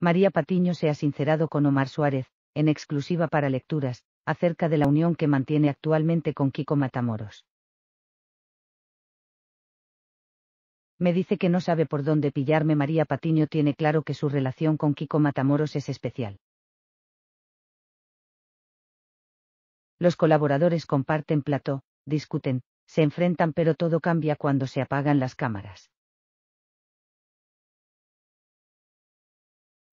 María Patiño se ha sincerado con Omar Suárez, en exclusiva para lecturas, acerca de la unión que mantiene actualmente con Kiko Matamoros. Me dice que no sabe por dónde pillarme. María Patiño tiene claro que su relación con Kiko Matamoros es especial. Los colaboradores comparten plató, discuten, se enfrentan pero todo cambia cuando se apagan las cámaras.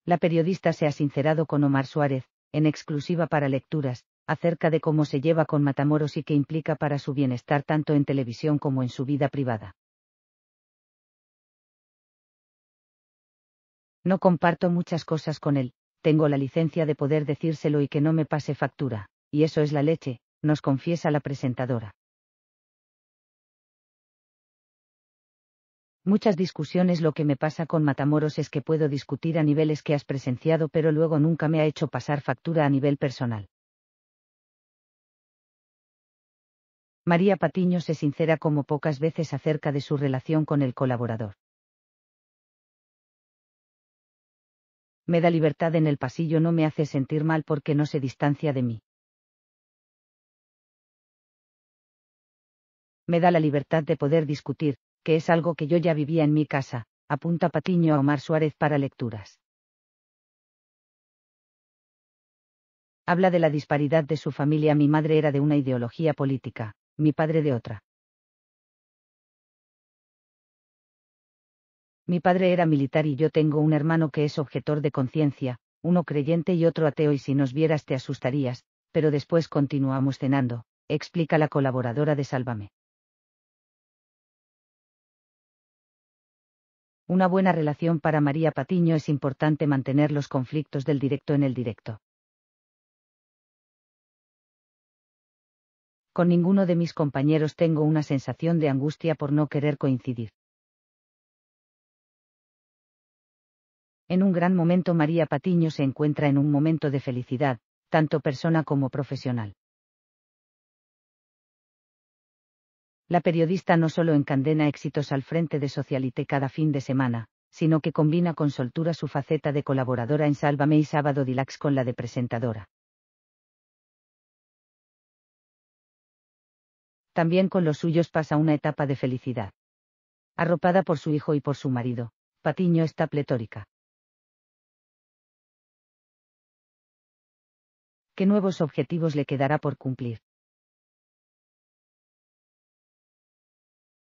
La periodista se ha sincerado con Omar Suárez, en exclusiva para lecturas, acerca de cómo se lleva con Matamoros y qué implica para su bienestar tanto en televisión como en su vida privada. No comparto muchas cosas con él, tengo la licencia de poder decírselo y que no me pase factura, y eso es la leche, nos confiesa la presentadora. muchas discusiones lo que me pasa con Matamoros es que puedo discutir a niveles que has presenciado pero luego nunca me ha hecho pasar factura a nivel personal. María Patiño se sincera como pocas veces acerca de su relación con el colaborador. Me da libertad en el pasillo, no me hace sentir mal porque no se distancia de mí. Me da la libertad de poder discutir, que es algo que yo ya vivía en mi casa, apunta Patiño a Omar Suárez para lecturas. Habla de la disparidad de su familia. Mi madre era de una ideología política, mi padre de otra. Mi padre era militar y yo tengo un hermano que es objetor de conciencia, uno creyente y otro ateo y si nos vieras te asustarías, pero después continuamos cenando, explica la colaboradora de Sálvame. Una buena relación para María Patiño es importante mantener los conflictos del directo en el directo. Con ninguno de mis compañeros tengo una sensación de angustia por no querer coincidir. En un gran momento María Patiño se encuentra en un momento de felicidad, tanto persona como profesional. La periodista no solo encandena éxitos al frente de socialité cada fin de semana, sino que combina con soltura su faceta de colaboradora en Sálvame y Sábado Dilax con la de presentadora. También con los suyos pasa una etapa de felicidad. Arropada por su hijo y por su marido, Patiño está pletórica. ¿Qué nuevos objetivos le quedará por cumplir?